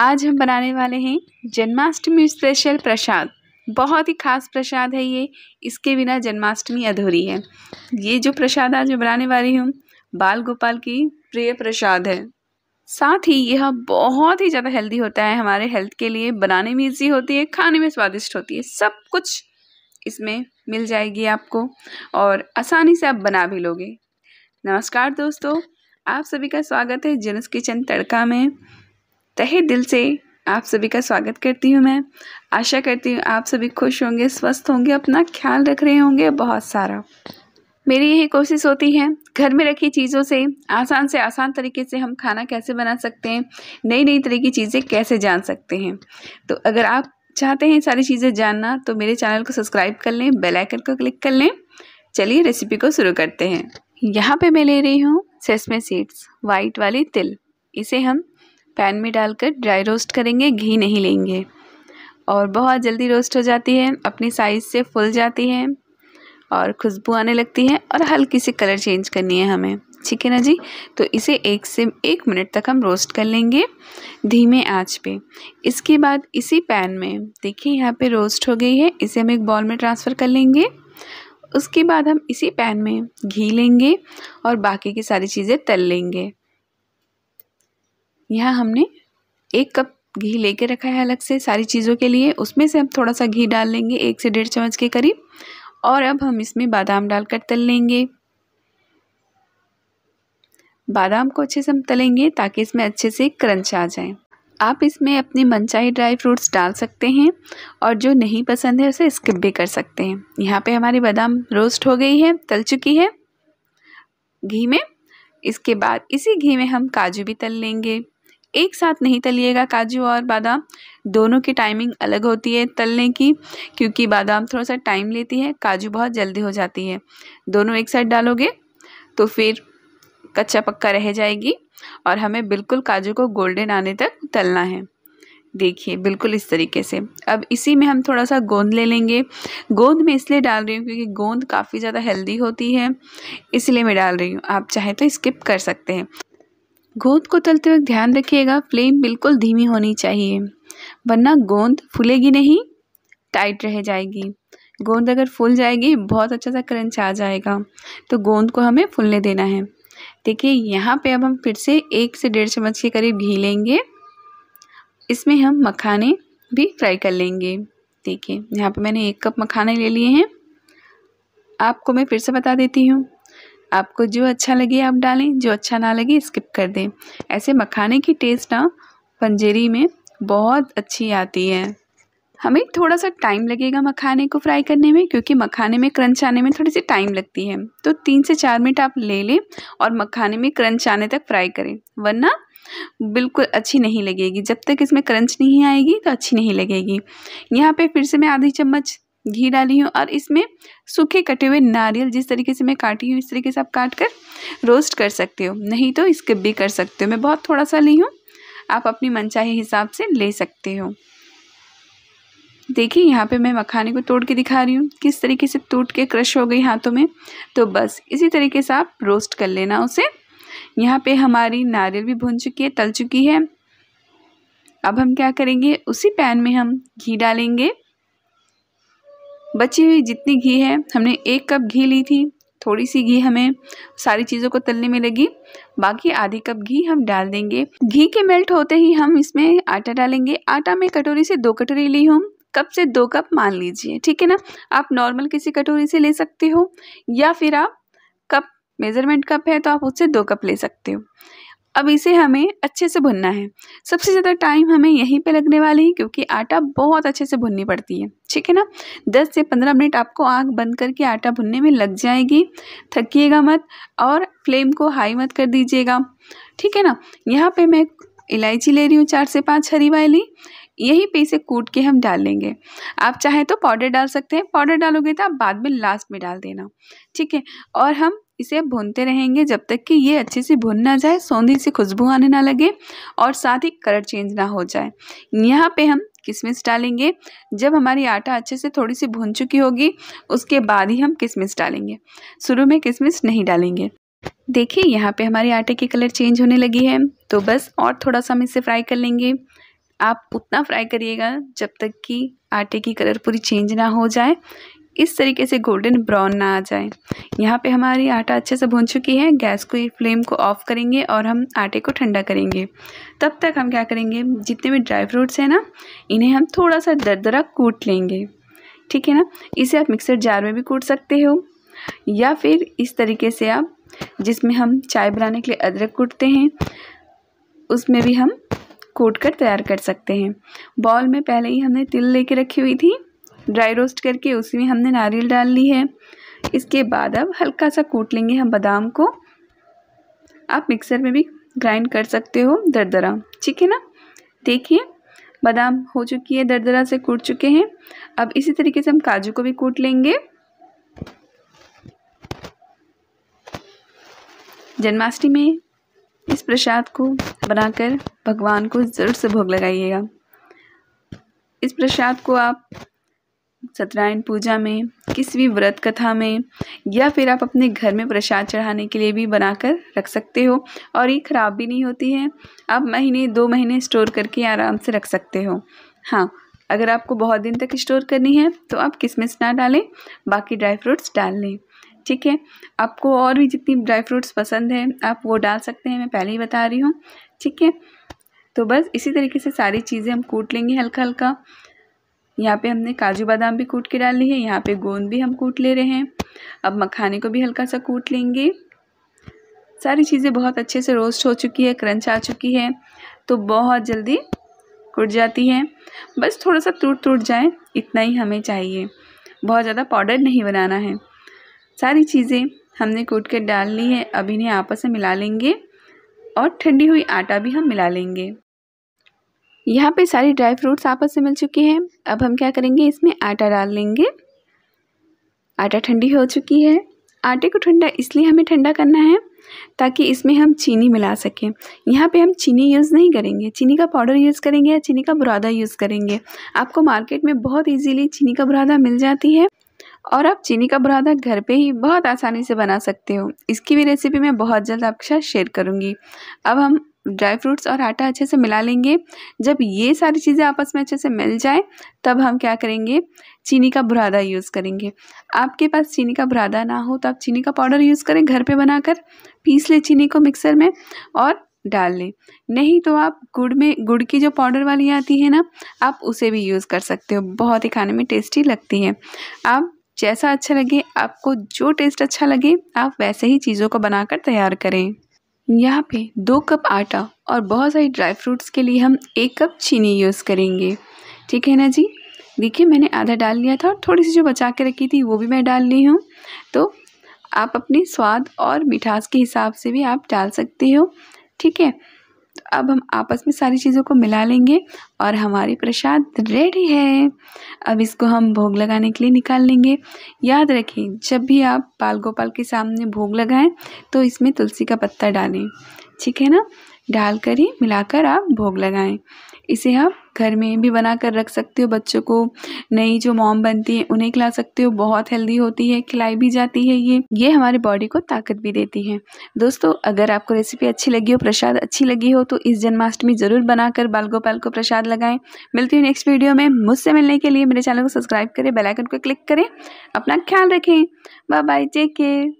आज हम बनाने वाले हैं जन्माष्टमी स्पेशल प्रसाद बहुत ही खास प्रसाद है ये इसके बिना जन्माष्टमी अधूरी है ये जो प्रसाद आज मैं बनाने वाली हूँ बाल गोपाल की प्रिय प्रसाद है साथ ही यह बहुत ही ज़्यादा हेल्दी होता है हमारे हेल्थ के लिए बनाने में ईजी होती है खाने में स्वादिष्ट होती है सब कुछ इसमें मिल जाएगी आपको और आसानी से आप बना भी लोगे नमस्कार दोस्तों आप सभी का स्वागत है जिनस किचन तड़का में तहे दिल से आप सभी का स्वागत करती हूँ मैं आशा करती हूँ आप सभी खुश होंगे स्वस्थ होंगे अपना ख्याल रख रहे होंगे बहुत सारा मेरी यही कोशिश होती है घर में रखी चीज़ों से आसान से आसान तरीके से हम खाना कैसे बना सकते हैं नई नई तरह की चीज़ें कैसे जान सकते हैं तो अगर आप चाहते हैं सारी चीज़ें जानना तो मेरे चैनल को सब्सक्राइब कर लें बेल आइकन को क्लिक कर लें चलिए रेसिपी को शुरू करते हैं यहाँ पे मैं ले रही हूँ सेसमे सीड्स वाइट वाली तिल इसे हम पैन में डालकर ड्राई रोस्ट करेंगे घी नहीं लेंगे और बहुत जल्दी रोस्ट हो जाती है अपनी साइज़ से फुल जाती है और खुशबू आने लगती है और हल्की सी कलर चेंज करनी है हमें ठीक है ना जी तो इसे एक से एक मिनट तक हम रोस्ट कर लेंगे धीमे आंच पे इसके बाद इसी पैन में देखिए यहाँ पे रोस्ट हो गई है इसे हम एक बॉल में ट्रांसफ़र कर लेंगे उसके बाद हम इसी पैन में घी लेंगे और बाकी की सारी चीज़ें तल लेंगे यहाँ हमने एक कप घी लेके रखा है अलग से सारी चीज़ों के लिए उसमें से हम थोड़ा सा घी डाल लेंगे एक से डेढ़ चम्मच के करीब और अब हम इसमें बादाम डालकर तल लेंगे बादाम को अच्छे से हम तलेंगे ताकि इसमें अच्छे से क्रंच आ जाए आप इसमें अपने मनचाही ड्राई फ्रूट्स डाल सकते हैं और जो नहीं पसंद है उसे स्किप भी कर सकते हैं यहाँ पे हमारी बादाम रोस्ट हो गई है तल चुकी है घी में इसके बाद इसी घी में हम काजू भी तल लेंगे एक साथ नहीं तलिएगा काजू और बादाम दोनों की टाइमिंग अलग होती है तलने की क्योंकि बादाम थोड़ा सा टाइम लेती है काजू बहुत जल्दी हो जाती है दोनों एक साथ डालोगे तो फिर कच्चा पक्का रह जाएगी और हमें बिल्कुल काजू को गोल्डन आने तक तलना है देखिए बिल्कुल इस तरीके से अब इसी में हम थोड़ा सा गोंद ले लेंगे गोंद मैं इसलिए डाल रही हूँ क्योंकि गोंद काफ़ी ज़्यादा हेल्दी होती है इसलिए मैं डाल रही हूँ आप चाहे तो स्किप कर सकते हैं गोंद को तलते वक्त ध्यान रखिएगा फ्लेम बिल्कुल धीमी होनी चाहिए वरना गोंद फूलेगी नहीं टाइट रह जाएगी गोंद अगर फूल जाएगी बहुत अच्छा सा क्रंच आ जाएगा तो गोंद को हमें फूलने देना है देखिए यहाँ पे अब हम फिर से एक से डेढ़ चम्मच के करीब घी लेंगे इसमें हम मखाने भी फ्राई कर लेंगे देखिए यहाँ पे मैंने एक कप मखाने ले लिए हैं आपको मैं फिर से बता देती हूँ आपको जो अच्छा लगे आप डालें जो अच्छा ना लगे स्किप कर दें ऐसे मखाने की टेस्ट ना पंजेरी में बहुत अच्छी आती है हमें थोड़ा सा टाइम लगेगा मखाने को फ्राई करने में क्योंकि मखाने में क्रंच आने में थोड़ी सी टाइम लगती है तो तीन से चार मिनट आप ले लें और मखाने में क्रंच आने तक फ्राई करें वरना बिल्कुल अच्छी नहीं लगेगी जब तक इसमें क्रंच नहीं आएगी तो अच्छी नहीं लगेगी यहाँ पे फिर से मैं आधी चम्मच घी डाली हूँ और इसमें सूखे कटे हुए नारियल जिस तरीके से मैं काटी हूँ इस तरीके से आप काट कर रोस्ट कर सकते हो नहीं तो स्किप भी कर सकते हो मैं बहुत थोड़ा सा ली हूँ आप अपनी मनचाही हिसाब से ले सकते हो देखिए यहाँ पे मैं मखाने को तोड़ के दिखा रही हूँ किस तरीके से टूट के क्रश हो गई हाथों में तो बस इसी तरीके से आप रोस्ट कर लेना उसे यहाँ पे हमारी नारियल भी भुन चुकी है तल चुकी है अब हम क्या करेंगे उसी पैन में हम घी डालेंगे बची हुई जितनी घी है हमने एक कप घी ली थी थोड़ी सी घी हमें सारी चीज़ों को तलने में लगी बाकी आधी कप घी हम डाल देंगे घी के मेल्ट होते ही हम इसमें आटा डालेंगे आटा में कटोरी से दो कटोरी ली हूँ कप से दो कप मान लीजिए ठीक है ना आप नॉर्मल किसी कटोरी से ले सकते हो या फिर आप कप मेज़रमेंट कप है तो आप उससे दो कप ले सकते हो अब इसे हमें अच्छे से भुनना है सबसे ज़्यादा टाइम हमें यहीं पे लगने वाली है क्योंकि आटा बहुत अच्छे से भुननी पड़ती है ठीक है ना 10 से 15 मिनट आपको आग बंद करके आटा भुनने में लग जाएगी थकिएगा मत और फ्लेम को हाई मत कर दीजिएगा ठीक है ना यहाँ पे मैं इलायची ले रही हूँ चार से पाँच हरी वाली यहीं पे इसे कूट के हम डाल लेंगे आप चाहें तो पाउडर डाल सकते हैं पाउडर डालोगे तो आप बाद में लास्ट में डाल देना ठीक है और हम इसे भूनते रहेंगे जब तक कि ये अच्छे से भुन ना जाए सौंधी से खुशबू आने ना लगे और साथ ही कलर चेंज ना हो जाए यहाँ पे हम किशमिश डालेंगे जब हमारी आटा अच्छे से थोड़ी सी भुन चुकी होगी उसके बाद ही हम किशमिश डालेंगे शुरू में किशमिश नहीं डालेंगे देखिए यहाँ पे हमारे आटे की कलर चेंज होने लगी है तो बस और थोड़ा सा हम इसे फ्राई कर लेंगे आप उतना फ्राई करिएगा जब तक कि आटे की कलर पूरी चेंज ना हो जाए इस तरीके से गोल्डन ब्राउन ना आ जाए यहाँ पे हमारी आटा अच्छे से भून चुकी है गैस को फ्लेम को ऑफ़ करेंगे और हम आटे को ठंडा करेंगे तब तक हम क्या करेंगे जितने भी ड्राई फ्रूट्स हैं ना इन्हें हम थोड़ा सा दरदरा कूट लेंगे ठीक है ना इसे आप मिक्सर जार में भी कूट सकते हो या फिर इस तरीके से आप जिसमें हम चाय बनाने के लिए अदरक कूटते हैं उसमें भी हम कूट कर तैयार कर सकते हैं बॉल में पहले ही हमने तिल लेके रखी हुई थी ड्राई रोस्ट करके उसी में हमने नारियल डाल ली है इसके बाद अब हल्का सा कूट लेंगे हम बादाम को आप मिक्सर में भी ग्राइंड कर सकते हो दरदरा ठीक है ना देखिए बादाम हो चुकी है दरदरा से कूट चुके हैं अब इसी तरीके से हम काजू को भी कूट लेंगे जन्माष्टमी में इस प्रसाद को बनाकर भगवान को ज़रूर से भोग लगाइएगा इस प्रसाद को आप सत्यनारायण पूजा में किसी भी व्रत कथा में या फिर आप अपने घर में प्रसाद चढ़ाने के लिए भी बनाकर रख सकते हो और ये ख़राब भी नहीं होती है आप महीने दो महीने स्टोर करके आराम से रख सकते हो हाँ अगर आपको बहुत दिन तक स्टोर करनी है तो आप किशमिश ना डालें बाकी ड्राई फ्रूट्स डाल लें ठीक है आपको और भी जितनी ड्राई फ्रूट्स पसंद है आप वो डाल सकते हैं मैं पहले ही बता रही हूँ ठीक है तो बस इसी तरीके से सारी चीज़ें हम कूट लेंगे हल्का हल्का यहाँ पे हमने काजू बादाम भी कूट के डाल ली है यहाँ पे गोंद भी हम कूट ले रहे हैं अब मखाने को भी हल्का सा कूट लेंगे सारी चीज़ें बहुत अच्छे से रोस्ट हो चुकी है क्रंच आ चुकी है तो बहुत जल्दी कूट जाती है बस थोड़ा सा टूट टूट जाए इतना ही हमें चाहिए बहुत ज़्यादा पाउडर नहीं बनाना है सारी चीज़ें हमने कूट के डाल ली है अब इन्हें आपस में मिला लेंगे और ठंडी हुई आटा भी हम मिला लेंगे यहाँ पे सारी ड्राई फ्रूट्स आपस में मिल चुके हैं अब हम क्या करेंगे इसमें आटा डाल लेंगे आटा ठंडी हो चुकी है आटे को ठंडा इसलिए हमें ठंडा करना है ताकि इसमें हम चीनी मिला सकें यहाँ पे हम चीनी यूज़ नहीं करेंगे चीनी का पाउडर यूज़ करेंगे या चीनी का बुरादा यूज़ करेंगे आपको मार्केट में बहुत इजीली चीनी का बुरादा मिल जाती है और आप चीनी का बुरादा घर पे ही बहुत आसानी से बना सकते हो इसकी भी रेसिपी मैं बहुत जल्द आपके साथ शेयर करूँगी अब हम ड्राई फ्रूट्स और आटा अच्छे से मिला लेंगे जब ये सारी चीज़ें आपस में अच्छे से मिल जाए तब हम क्या करेंगे चीनी का बुरादा यूज़ करेंगे आपके पास चीनी का बुरादा ना हो तो आप चीनी का पाउडर यूज़ करें घर पे बनाकर पीस लें चीनी को मिक्सर में और डाल लें नहीं तो आप गुड़ में गुड़ की जो पाउडर वाली आती है ना आप उसे भी यूज़ कर सकते हो बहुत ही खाने में टेस्टी लगती है आप जैसा अच्छा लगे आपको जो टेस्ट अच्छा लगे आप वैसे ही चीज़ों को बनाकर तैयार करें यहाँ पे दो कप आटा और बहुत सारी ड्राई फ्रूट्स के लिए हम एक कप चीनी यूज़ करेंगे ठीक है ना जी देखिए मैंने आधा डाल लिया था और थोड़ी सी जो बचा के रखी थी वो भी मैं डाल ली हूँ तो आप अपने स्वाद और मिठास के हिसाब से भी आप डाल सकते हो ठीक है अब हम आपस में सारी चीज़ों को मिला लेंगे और हमारी प्रसाद रेडी है अब इसको हम भोग लगाने के लिए निकाल लेंगे याद रखें जब भी आप पाल गोपाल के सामने भोग लगाएं तो इसमें तुलसी का पत्ता डालें ठीक है ना डाल कर ही मिलाकर आप भोग लगाएं इसे आप घर में भी बना कर रख सकते हो बच्चों को नई जो मोम बनती है उन्हें खिला सकते हो बहुत हेल्दी होती है खिलाई भी जाती है ये ये हमारे बॉडी को ताकत भी देती है दोस्तों अगर आपको रेसिपी अच्छी लगी हो प्रसाद अच्छी लगी हो तो इस जन्माष्टमी ज़रूर बनाकर बाल गोपाल को प्रसाद लगाएं मिलती हूँ नेक्स्ट वीडियो में मुझसे मिलने के लिए मेरे चैनल को सब्सक्राइब करें बेलाइकन को क्लिक करें अपना ख्याल रखें बाय बाय टेक केयर